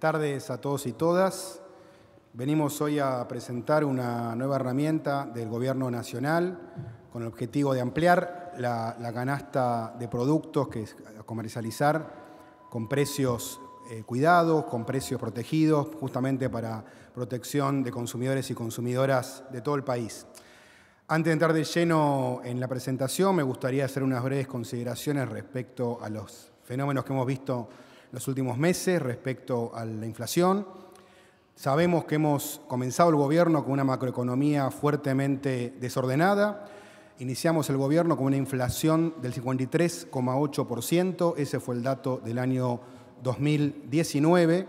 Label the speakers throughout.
Speaker 1: Buenas tardes a todos y todas. Venimos hoy a presentar una nueva herramienta del Gobierno Nacional con el objetivo de ampliar la, canasta de productos que es comercializar con precios eh, cuidados, con precios protegidos, justamente para protección de consumidores y consumidoras de todo el país. Antes de entrar de lleno en la presentación, me gustaría hacer unas breves consideraciones respecto a los fenómenos que hemos visto los últimos meses respecto a la inflación. Sabemos que hemos comenzado el gobierno con una macroeconomía fuertemente desordenada. Iniciamos el gobierno con una inflación del 53,8%, ese fue el dato del año 2019,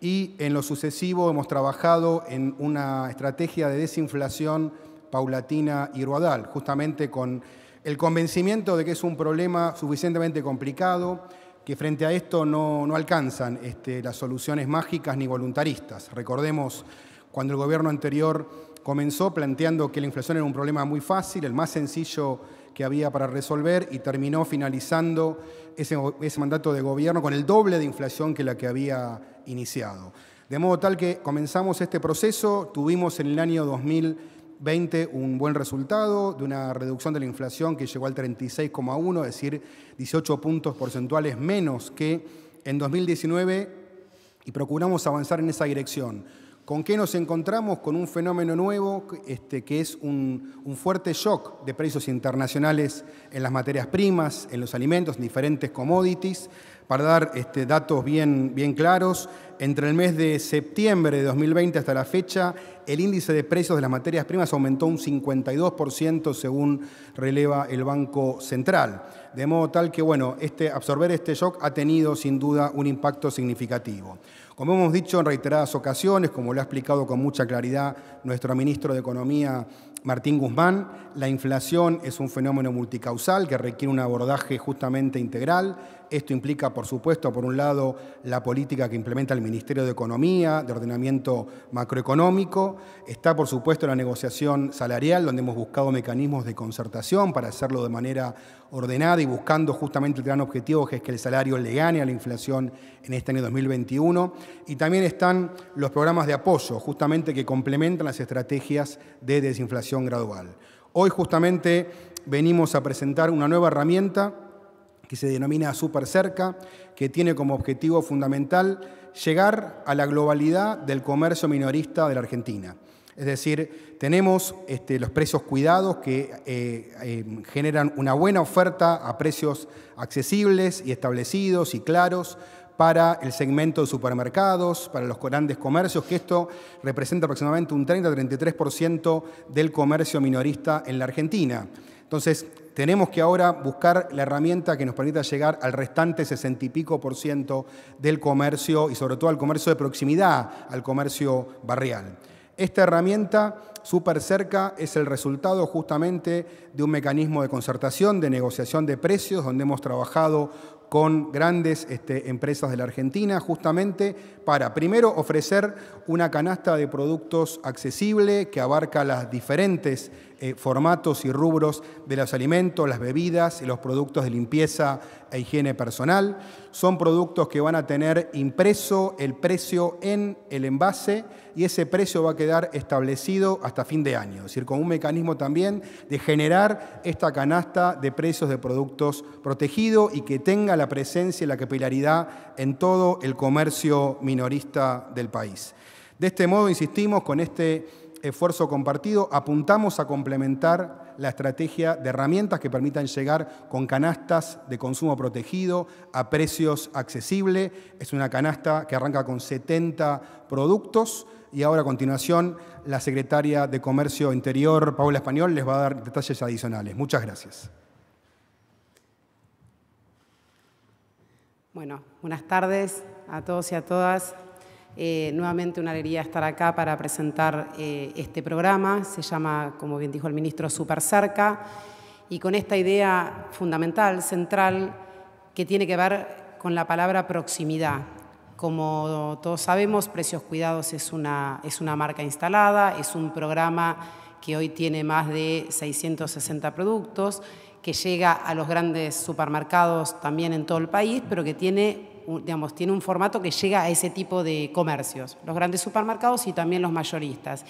Speaker 1: y en lo sucesivo hemos trabajado en una estrategia de desinflación paulatina y gradual, justamente con el convencimiento de que es un problema suficientemente complicado, que frente a esto no, alcanzan este, las soluciones mágicas ni voluntaristas. Recordemos cuando el gobierno anterior comenzó planteando que la inflación era un problema muy fácil, el más sencillo que había para resolver y terminó finalizando ese, ese, mandato de gobierno con el doble de inflación que la que había iniciado. De modo tal que comenzamos este proceso, tuvimos en el año 2000 un buen resultado de una reducción de la inflación que llegó al 36,1, es decir, 18 puntos porcentuales menos que en 2019 y procuramos avanzar en esa dirección. ¿Con qué nos encontramos? Con un fenómeno nuevo este, que es un, un, fuerte shock de precios internacionales en las materias primas, en los alimentos, en diferentes commodities. Para dar este, datos bien, claros, entre el mes de septiembre de 2020 hasta la fecha, el índice de precios de las materias primas aumentó un 52% según releva el Banco Central. De modo tal que, bueno, este, absorber este shock ha tenido sin duda un impacto significativo. Como hemos dicho en reiteradas ocasiones, como lo ha explicado con mucha claridad nuestro ministro de Economía, Martín Guzmán, la inflación es un fenómeno multicausal que requiere un abordaje justamente integral esto implica, por supuesto, por un lado, la política que implementa el Ministerio de Economía, de ordenamiento macroeconómico. Está, por supuesto, la negociación salarial, donde hemos buscado mecanismos de concertación para hacerlo de manera ordenada y buscando justamente el gran objetivo, que es que el salario le gane a la inflación en este año 2021. Y también están los programas de apoyo, justamente que complementan las estrategias de desinflación gradual. Hoy justamente venimos a presentar una nueva herramienta que se denomina Super que tiene como objetivo fundamental llegar a la globalidad del comercio minorista de la Argentina. Es decir, tenemos este, los precios cuidados que eh, eh, generan una buena oferta a precios accesibles y establecidos y claros para el segmento de supermercados, para los grandes comercios, que esto representa aproximadamente un 30-33% del comercio minorista en la Argentina. Entonces, tenemos que ahora buscar la herramienta que nos permita llegar al restante 60 y pico por ciento del comercio y sobre todo al comercio de proximidad, al comercio barrial. Esta herramienta súper cerca es el resultado justamente de un mecanismo de concertación, de negociación de precios, donde hemos trabajado con grandes este, empresas de la Argentina, justamente para, primero, ofrecer una canasta de productos accesible que abarca los diferentes eh, formatos y rubros de los alimentos, las bebidas y los productos de limpieza e higiene personal. Son productos que van a tener impreso el precio en el envase y ese precio va a quedar establecido hasta fin de año, es decir, con un mecanismo también de generar esta canasta de precios de productos protegido y que tenga la presencia y la capilaridad en todo el comercio minorista del país. De este modo, insistimos, con este esfuerzo compartido, apuntamos a complementar la estrategia de herramientas que permitan llegar con canastas de consumo protegido a precios accesibles. Es una canasta que arranca con 70 productos y ahora a continuación la secretaria de Comercio Interior, Paula Español, les va a dar detalles adicionales. Muchas gracias.
Speaker 2: Bueno, buenas tardes a todos y a todas. Eh, nuevamente una alegría estar acá para presentar eh, este programa. Se llama, como bien dijo el ministro, Supercerca, Y con esta idea fundamental, central, que tiene que ver con la palabra proximidad. Como todos sabemos, Precios Cuidados es una, es una marca instalada, es un programa que hoy tiene más de 660 productos que llega a los grandes supermercados también en todo el país, pero que tiene, digamos, tiene un formato que llega a ese tipo de comercios, los grandes supermercados y también los mayoristas.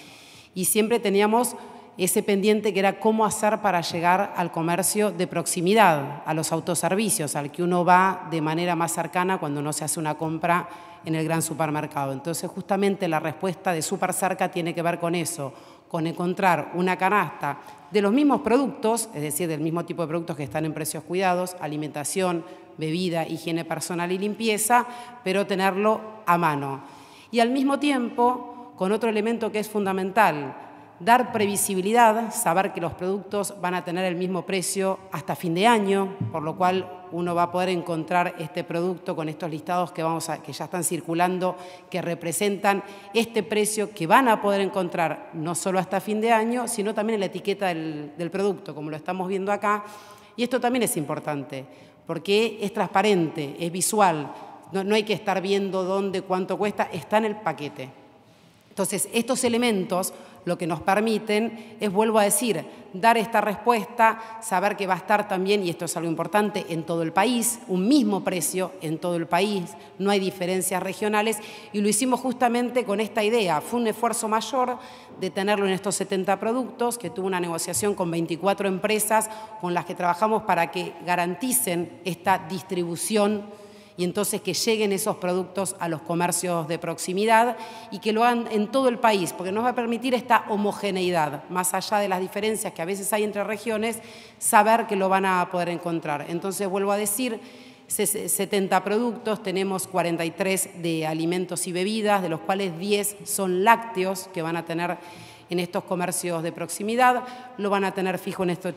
Speaker 2: Y siempre teníamos ese pendiente que era cómo hacer para llegar al comercio de proximidad, a los autoservicios, al que uno va de manera más cercana cuando no se hace una compra en el gran supermercado. Entonces, justamente la respuesta de Supercerca tiene que ver con eso, con encontrar una canasta de los mismos productos, es decir, del mismo tipo de productos que están en precios cuidados, alimentación, bebida, higiene personal y limpieza, pero tenerlo a mano. Y al mismo tiempo, con otro elemento que es fundamental, dar previsibilidad, saber que los productos van a tener el mismo precio hasta fin de año, por lo cual uno va a poder encontrar este producto con estos listados que, vamos a, que ya están circulando, que representan este precio que van a poder encontrar no solo hasta fin de año, sino también en la etiqueta del, producto, como lo estamos viendo acá. Y esto también es importante, porque es transparente, es visual, no, no hay que estar viendo dónde, cuánto cuesta, está en el paquete. Entonces, estos elementos lo que nos permiten es, vuelvo a decir, dar esta respuesta, saber que va a estar también, y esto es algo importante, en todo el país, un mismo precio en todo el país, no hay diferencias regionales, y lo hicimos justamente con esta idea. Fue un esfuerzo mayor de tenerlo en estos 70 productos, que tuvo una negociación con 24 empresas con las que trabajamos para que garanticen esta distribución y entonces que lleguen esos productos a los comercios de proximidad y que lo hagan en todo el país, porque nos va a permitir esta homogeneidad, más allá de las diferencias que a veces hay entre regiones, saber que lo van a poder encontrar. Entonces, vuelvo a decir, 70 productos, tenemos 43 de alimentos y bebidas, de los cuales 10 son lácteos que van a tener en estos comercios de proximidad, lo van a tener fijo en estos,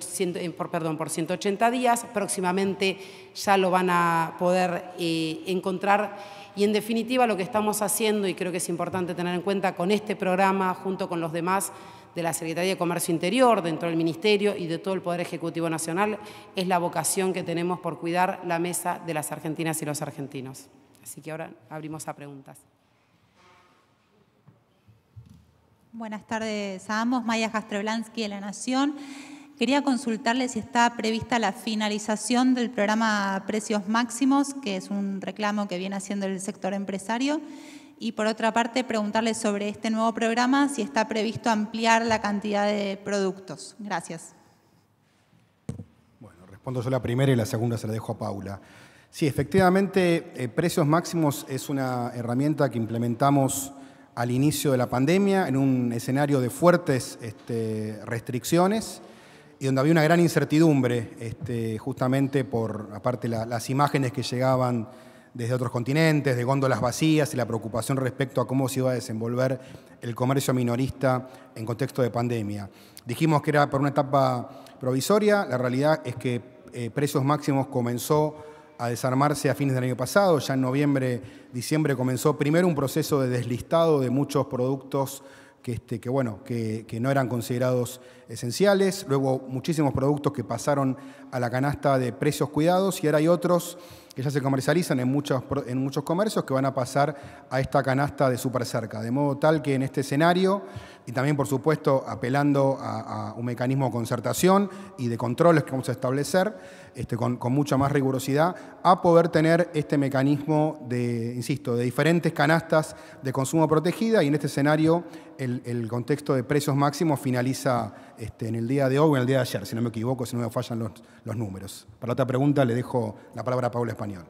Speaker 2: por, perdón, por 180 días, próximamente ya lo van a poder eh, encontrar y en definitiva lo que estamos haciendo, y creo que es importante tener en cuenta con este programa, junto con los demás de la Secretaría de Comercio Interior, dentro del Ministerio y de todo el Poder Ejecutivo Nacional, es la vocación que tenemos por cuidar la mesa de las argentinas y los argentinos. Así que ahora abrimos a preguntas. Buenas tardes a ambos. Maya Jastreblansky de La Nación. Quería consultarle si está prevista la finalización del programa Precios Máximos, que es un reclamo que viene haciendo el sector empresario. Y por otra parte, preguntarle sobre este nuevo programa, si está previsto ampliar la cantidad de productos. Gracias.
Speaker 1: Bueno, respondo yo la primera y la segunda se la dejo a Paula. Sí, efectivamente, eh, Precios Máximos es una herramienta que implementamos al inicio de la pandemia, en un escenario de fuertes este, restricciones y donde había una gran incertidumbre, este, justamente por, aparte, las imágenes que llegaban desde otros continentes, de góndolas vacías y la preocupación respecto a cómo se iba a desenvolver el comercio minorista en contexto de pandemia. Dijimos que era por una etapa provisoria, la realidad es que eh, precios máximos comenzó a desarmarse a fines del año pasado. Ya en noviembre, diciembre comenzó primero un proceso de deslistado de muchos productos que, este, que, bueno, que, que, no eran considerados esenciales, luego muchísimos productos que pasaron a la canasta de precios cuidados y ahora hay otros que ya se comercializan en muchos, en muchos comercios que van a pasar a esta canasta de super cerca. De modo tal que en este escenario, y también por supuesto apelando a, un mecanismo de concertación y de controles que vamos a establecer este, con, mucha más rigurosidad, a poder tener este mecanismo de, insisto, de diferentes canastas de consumo protegida y en este escenario el, contexto de precios máximos finaliza este, en el día de hoy o en el día de ayer, si no me equivoco, si no me fallan los, los números. Para otra pregunta le dejo la palabra a Paula Español.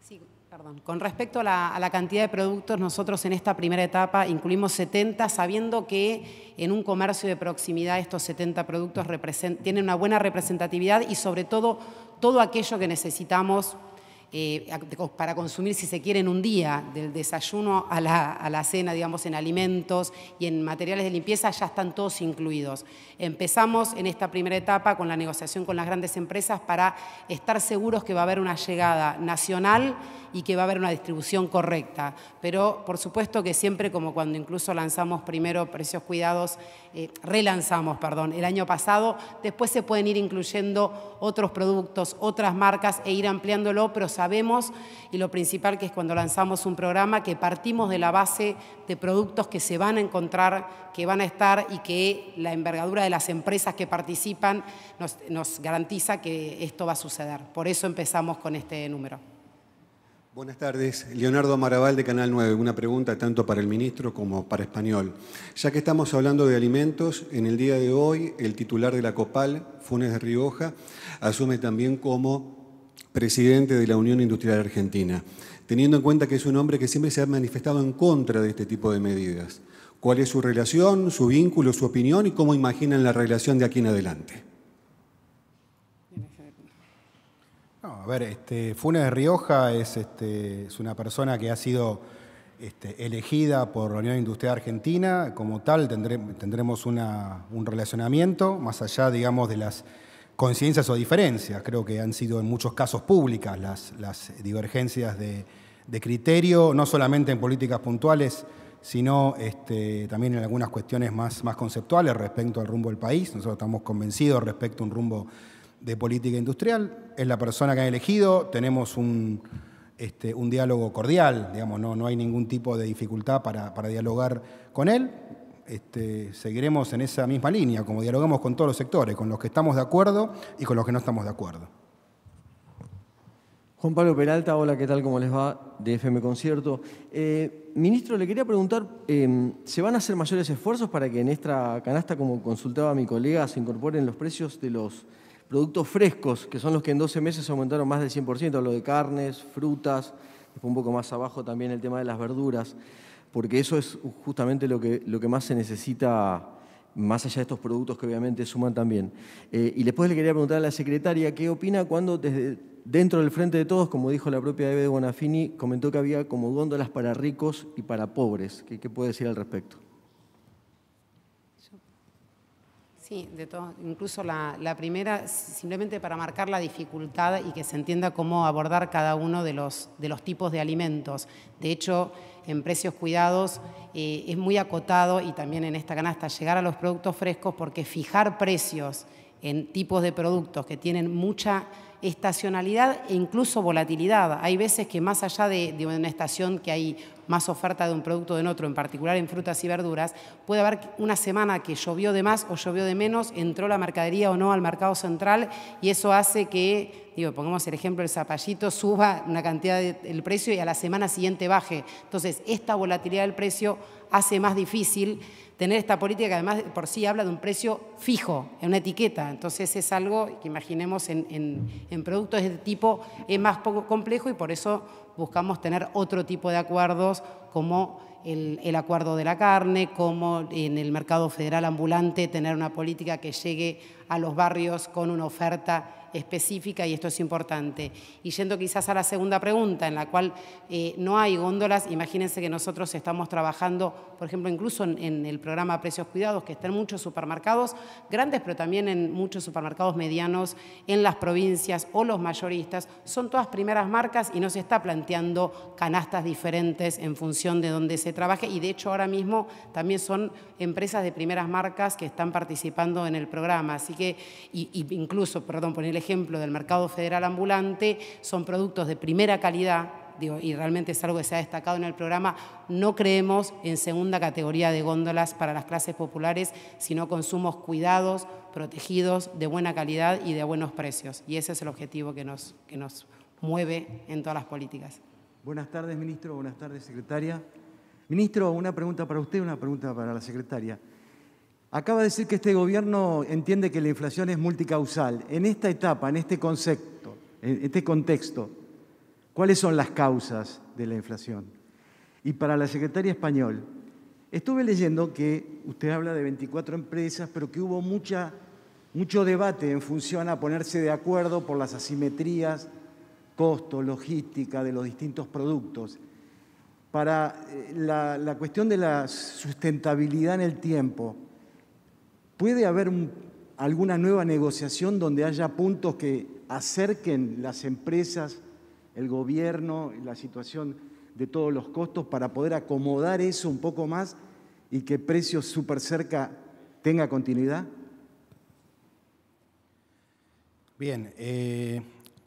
Speaker 2: Sí, perdón. Con respecto a la, a la cantidad de productos, nosotros en esta primera etapa incluimos 70, sabiendo que en un comercio de proximidad estos 70 productos tienen una buena representatividad y sobre todo todo aquello que necesitamos eh, para consumir, si se quiere, en un día, del desayuno a la, cena, digamos, en alimentos y en materiales de limpieza, ya están todos incluidos. Empezamos en esta primera etapa con la negociación con las grandes empresas para estar seguros que va a haber una llegada nacional y que va a haber una distribución correcta. Pero, por supuesto, que siempre, como cuando incluso lanzamos primero precios cuidados, eh, relanzamos, perdón, el año pasado, después se pueden ir incluyendo otros productos, otras marcas e ir ampliándolo, pero sabemos y lo principal que es cuando lanzamos un programa que partimos de la base de productos que se van a encontrar, que van a estar y que la envergadura de las empresas que participan nos, garantiza que esto va a suceder. Por eso empezamos con este número.
Speaker 1: Buenas tardes. Leonardo Maraval de Canal 9. Una pregunta tanto para el ministro como para español. Ya que estamos hablando de alimentos, en el día de hoy el titular de la COPAL, Funes de Rioja, asume también como presidente de la Unión Industrial Argentina, teniendo en cuenta que es un hombre que siempre se ha manifestado en contra de este tipo de medidas. ¿Cuál es su relación, su vínculo, su opinión y cómo imaginan la relación de aquí en adelante? a ver, este, Funes de Rioja es, este, es una persona que ha sido este, elegida por la Unión Industrial Argentina. Como tal, tendremos un relacionamiento, más allá, digamos, de las coincidencias o diferencias. Creo que han sido en muchos casos públicas las, divergencias de, criterio, no solamente en políticas puntuales, sino este, también en algunas cuestiones más, conceptuales respecto al rumbo del país. Nosotros estamos convencidos respecto a un rumbo de política industrial. Es la persona que han elegido, tenemos un, este, diálogo cordial, digamos, no, no hay ningún tipo de dificultad para dialogar con él. Este, seguiremos en esa misma línea, como dialogamos con todos los sectores, con los que estamos de acuerdo y con los que no estamos de acuerdo.
Speaker 3: Juan Pablo Peralta, hola, ¿qué tal? ¿Cómo les va? De FM Concierto. Eh, ministro, le quería preguntar, em, ¿se van a hacer mayores esfuerzos para que en esta canasta, como consultaba mi colega, se incorporen los precios de los productos frescos, que son los que en 12 meses aumentaron más del 100%, lo de carnes, frutas, fue un poco más abajo también el tema de las verduras? porque eso es justamente lo que, lo que más se necesita, más allá de estos productos que obviamente suman también. Eh, y después le quería preguntar a la secretaria qué opina cuando desde dentro del Frente de Todos, como dijo la propia Eve de Bonafini, comentó que había como góndolas para ricos y para pobres. ¿Qué, qué puede decir al respecto?
Speaker 2: Sí, de todo. Incluso la, primera, simplemente para marcar la dificultad y que se entienda cómo abordar cada uno de los, de los tipos de alimentos. De hecho, en precios cuidados eh, es muy acotado y también en esta canasta llegar a los productos frescos porque fijar precios en tipos de productos que tienen mucha estacionalidad e incluso volatilidad. Hay veces que más allá de, una estación que hay más oferta de un producto de en otro, en particular en frutas y verduras, puede haber una semana que llovió de más o llovió de menos, entró la mercadería o no al mercado central y eso hace que, digo, pongamos el ejemplo del zapallito, suba una cantidad del precio y a la semana siguiente baje. Entonces, esta volatilidad del precio hace más difícil tener esta política que además por sí habla de un precio fijo, en una etiqueta. Entonces es algo que imaginemos en, en productos de este tipo es más poco complejo y por eso buscamos tener otro tipo de acuerdos como el, el, acuerdo de la carne, como en el mercado federal ambulante tener una política que llegue a los barrios con una oferta específica y esto es importante. Y yendo quizás a la segunda pregunta, en la cual eh, no hay góndolas, imagínense que nosotros estamos trabajando, por ejemplo, incluso en, el programa Precios Cuidados, que está en muchos supermercados grandes, pero también en muchos supermercados medianos, en las provincias o los mayoristas, son todas primeras marcas y no se está planteando canastas diferentes en función de dónde se trabaje y de hecho ahora mismo también son empresas de primeras marcas que están participando en el programa, así que, incluso, perdón, ponerle ejemplo del mercado federal ambulante, son productos de primera calidad, y realmente es algo que se ha destacado en el programa, no creemos en segunda categoría de góndolas para las clases populares, sino consumos cuidados, protegidos, de buena calidad y de buenos precios. Y ese es el objetivo que nos, que nos mueve en todas las políticas.
Speaker 3: Buenas tardes, ministro. Buenas tardes, secretaria. Ministro, una pregunta para usted, una pregunta para la secretaria. Acaba de decir que este gobierno entiende que la inflación es multicausal. En esta etapa, en este concepto, en este contexto, ¿cuáles son las causas de la inflación? Y para la secretaria español, estuve leyendo que usted habla de 24 empresas, pero que hubo mucho debate en función a ponerse de acuerdo por las asimetrías, costo, logística de los distintos productos. Para eh, la cuestión de la sustentabilidad en el tiempo, ¿Puede haber alguna nueva negociación donde haya puntos que acerquen las empresas, el gobierno, la situación de todos los costos para poder acomodar eso un poco más y que precios súper cerca tenga continuidad?
Speaker 1: Bien, eh,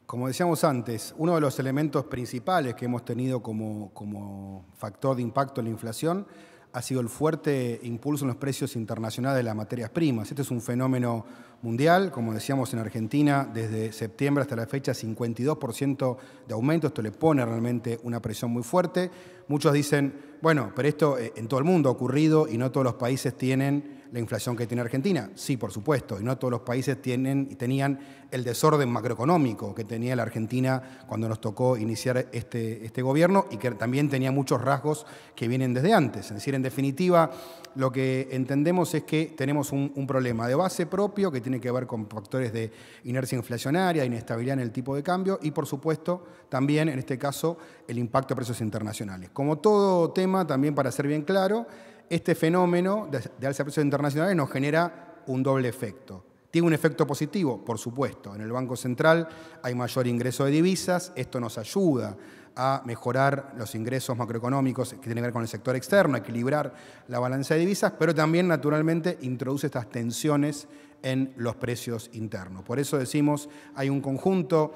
Speaker 1: como decíamos antes, uno de los elementos principales que hemos tenido como, como factor de impacto en la inflación ha sido el fuerte impulso en los precios internacionales de las materias primas. Este es un fenómeno mundial, como decíamos en Argentina, desde septiembre hasta la fecha 52% de aumento, esto le pone realmente una presión muy fuerte. Muchos dicen, bueno, pero esto eh, en todo el mundo ha ocurrido y no todos los países tienen la inflación que tiene Argentina? Sí, por supuesto, y no todos los países tienen tenían el desorden macroeconómico que tenía la Argentina cuando nos tocó iniciar este, este gobierno y que también tenía muchos rasgos que vienen desde antes. Es decir, en definitiva, lo que entendemos es que tenemos un, un problema de base propio que tiene que ver con factores de inercia inflacionaria, inestabilidad en el tipo de cambio y, por supuesto, también en este caso, el impacto de precios internacionales. Como todo tema, también para ser bien claro, este fenómeno de, alza de precios internacionales nos genera un doble efecto. Tiene un efecto positivo, por supuesto. En el Banco Central hay mayor ingreso de divisas, esto nos ayuda a mejorar los ingresos macroeconómicos que tienen que ver con el sector externo, a equilibrar la balanza de divisas, pero también naturalmente introduce estas tensiones en los precios internos. Por eso decimos, hay un conjunto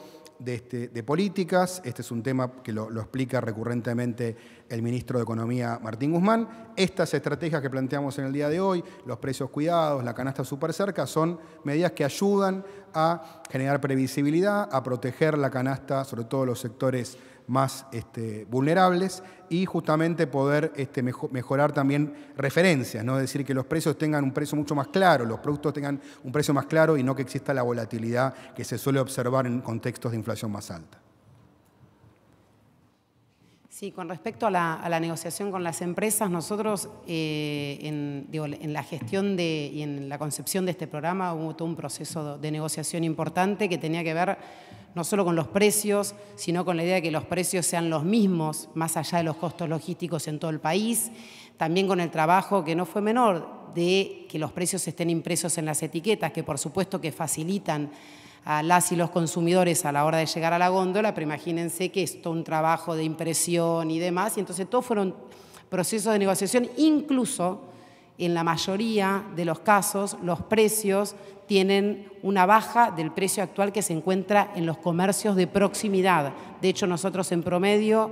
Speaker 1: este, de, políticas, este es un tema que lo, lo, explica recurrentemente el ministro de Economía Martín Guzmán, estas estrategias que planteamos en el día de hoy, los precios cuidados, la canasta súper cerca, son medidas que ayudan a generar previsibilidad, a proteger la canasta, sobre todo los sectores más este, vulnerables y justamente poder este, mejorar también referencias, es decir, que los precios tengan un precio mucho más claro, los productos tengan un precio más claro y no que exista la volatilidad que se suele observar en contextos de inflación más alta.
Speaker 2: Sí, con respecto a la, negociación con las empresas, nosotros eh, en, la gestión de, y en la concepción de este programa hubo todo un proceso de negociación importante que tenía que ver no solo con los precios, sino con la idea de que los precios sean los mismos, más allá de los costos logísticos en todo el país, también con el trabajo que no fue menor de que los precios estén impresos en las etiquetas, que por supuesto que facilitan a las y los consumidores a la hora de llegar a la góndola, pero imagínense que es todo un trabajo de impresión y demás, y entonces todos fueron procesos de negociación, incluso en la mayoría de los casos los precios tienen una baja del precio actual que se encuentra en los comercios de proximidad. De hecho, nosotros en promedio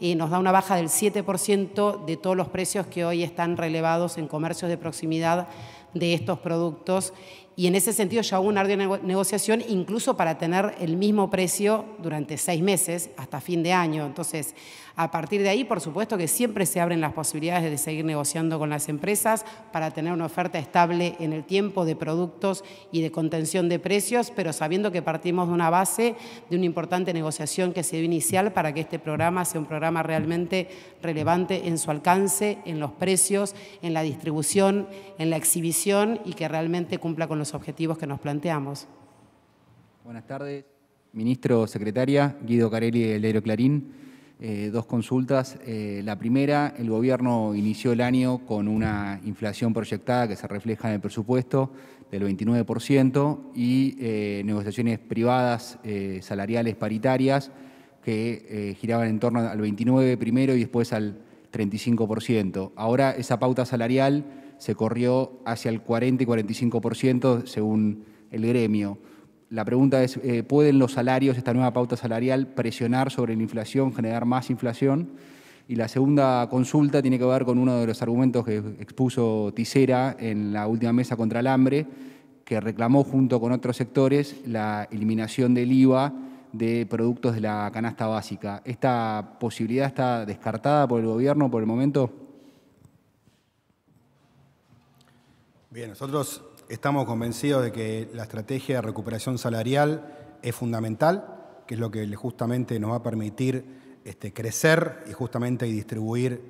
Speaker 2: eh, nos da una baja del 7% de todos los precios que hoy están relevados en comercios de proximidad de estos productos y en ese sentido ya hubo una ardua negociación incluso para tener el mismo precio durante seis meses hasta fin de año. Entonces, a partir de ahí, por supuesto que siempre se abren las posibilidades de seguir negociando con las empresas para tener una oferta estable en el tiempo de productos y de contención de precios, pero sabiendo que partimos de una base de una importante negociación que se dio inicial para que este programa sea un programa realmente relevante en su alcance, en los precios, en la distribución, en la exhibición y que realmente cumpla con los los objetivos que nos planteamos. Buenas tardes,
Speaker 4: ministro, secretaria, Guido Carelli de Lero Clarín. Eh, dos consultas. Eh, la primera, el gobierno inició el año con una inflación proyectada que se refleja en el presupuesto del 29% y eh, negociaciones privadas salariales paritarias que giraban en torno al 29% primero y después al 35%. Ahora esa pauta salarial se corrió hacia el 40 y 45% según el gremio. La pregunta es, eh, ¿pueden los salarios, esta nueva pauta salarial, presionar sobre la inflación, generar más inflación? Y la segunda consulta tiene que ver con uno de los argumentos que expuso Tisera en la última mesa contra el hambre, que reclamó junto con otros sectores la eliminación del IVA de productos de la canasta básica. ¿Esta posibilidad está descartada por el gobierno por el momento?
Speaker 1: Bien, nosotros estamos convencidos de que la estrategia de recuperación salarial es fundamental, que es lo que justamente nos va a permitir este, crecer y justamente distribuir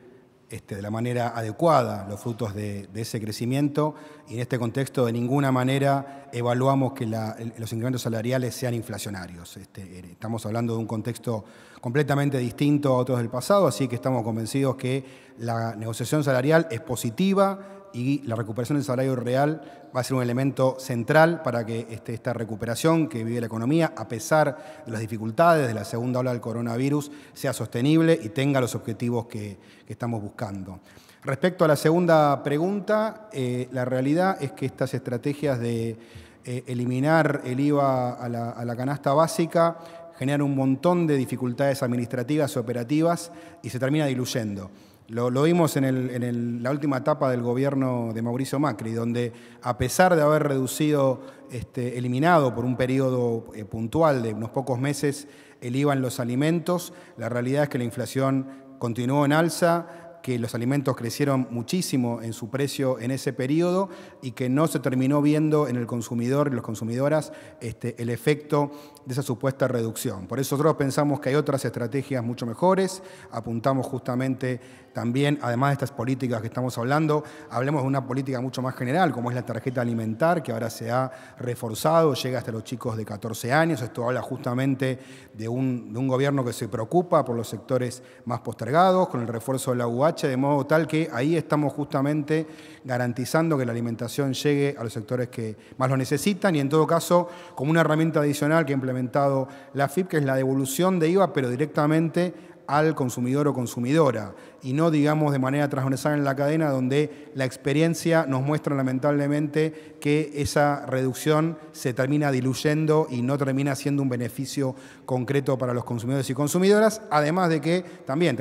Speaker 1: este, de la manera adecuada los frutos de, ese crecimiento y en este contexto de ninguna manera evaluamos que los incrementos salariales sean inflacionarios. Este, eh, estamos hablando de un contexto completamente distinto a otros del pasado, así que estamos convencidos que la negociación salarial es positiva, y la recuperación del salario real va a ser un elemento central para que este, esta recuperación que vive la economía, a pesar de las dificultades de la segunda ola del coronavirus, sea sostenible y tenga los objetivos que, estamos buscando. Respecto a la segunda pregunta, eh, la realidad es que estas estrategias de eh, eliminar el IVA a la, canasta básica generan un montón de dificultades administrativas, y operativas y se termina diluyendo. Lo, vimos en, la última etapa del gobierno de Mauricio Macri, donde a pesar de haber reducido, este, eliminado por un periodo eh, puntual de unos pocos meses el IVA en los alimentos, la realidad es que la inflación continuó en alza, que los alimentos crecieron muchísimo en su precio en ese periodo y que no se terminó viendo en el consumidor y las consumidoras este, el efecto de esa supuesta reducción. Por eso nosotros pensamos que hay otras estrategias mucho mejores, apuntamos justamente también, además de estas políticas que estamos hablando, hablemos de una política mucho más general, como es la tarjeta alimentar, que ahora se ha reforzado, llega hasta los chicos de 14 años, esto habla justamente de un, de un gobierno que se preocupa por los sectores más postergados, con el refuerzo de la UH de modo tal que ahí estamos justamente garantizando que la alimentación llegue a los sectores que más lo necesitan y en todo caso como una herramienta adicional que ha implementado la FIP, que es la devolución de IVA, pero directamente al consumidor o consumidora y no, digamos, de manera transversal en la cadena, donde la experiencia nos muestra lamentablemente que esa reducción se termina diluyendo y no termina siendo un beneficio concreto para los consumidores y consumidoras, además de que también,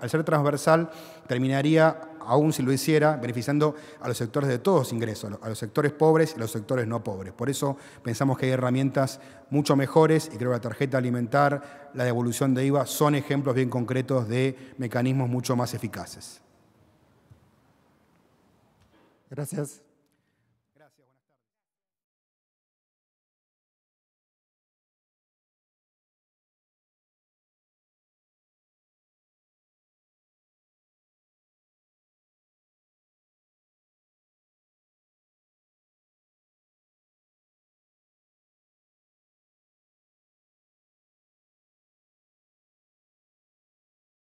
Speaker 1: al ser transversal, terminaría aún si lo hiciera, beneficiando a los sectores de todos ingresos, a los sectores pobres y a los sectores no pobres. Por eso pensamos que hay herramientas mucho mejores y creo que la tarjeta alimentar, la devolución de IVA son ejemplos bien concretos de mecanismos mucho más eficaces.
Speaker 3: Gracias.